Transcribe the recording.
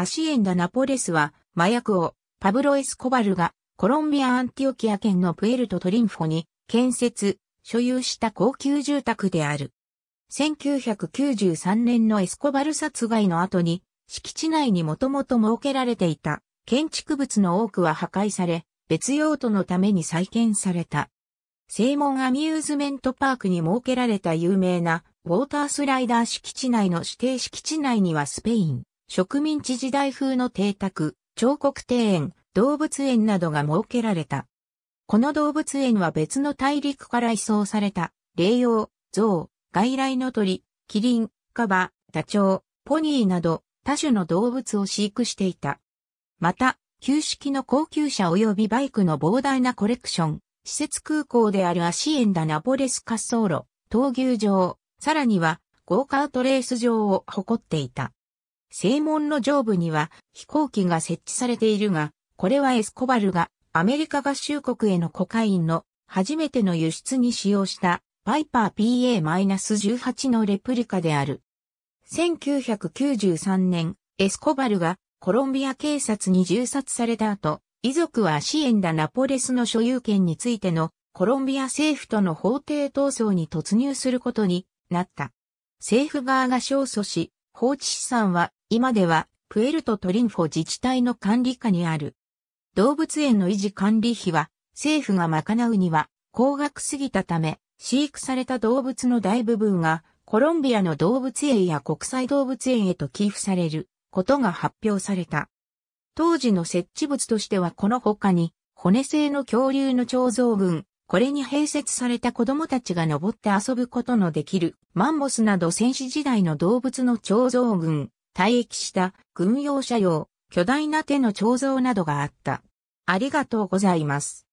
アシエンダ・ナポレスは、麻薬を、パブロ・エスコバルが、コロンビア・アンティオキア県のプエルト・トリンフォに、建設、所有した高級住宅である。1993年のエスコバル殺害の後に、敷地内にもともと設けられていた建築物の多くは破壊され、別用途のために再建された。正門アミューズメントパークに設けられた有名なウォータースライダー敷地内の指定敷地内にはスペイン、植民地時代風の邸宅、彫刻庭園、動物園などが設けられた。この動物園は別の大陸から移送された、霊用、象、外来の鳥、キリン、カバ、ダチョウ、ポニーなど多種の動物を飼育していた。また、旧式の高級車及びバイクの膨大なコレクション、施設空港であるアシエンダナポレス滑走路、闘牛場、さらにはゴーカートレース場を誇っていた。正門の上部には飛行機が設置されているが、これはエスコバルがアメリカ合衆国へのコカインの初めての輸出に使用したパイパー PA-18 のレプリカである。1993年、エスコバルがコロンビア警察に銃殺された後、遺族はシエンダ・ナポレスの所有権についてのコロンビア政府との法廷闘争に突入することになった。政府側が勝訴し、放置資産は今ではプエルトトリンフォ自治体の管理下にある。動物園の維持管理費は政府が賄うには高額すぎたため、飼育された動物の大部分がコロンビアの動物園や国際動物園へと寄付されることが発表された。当時の設置物としてはこの他に骨製の恐竜の彫像群、これに併設された子供たちが登って遊ぶことのできるマンモスなど戦士時代の動物の彫像群、退役した軍用車用、巨大な手の彫像などがあった。ありがとうございます。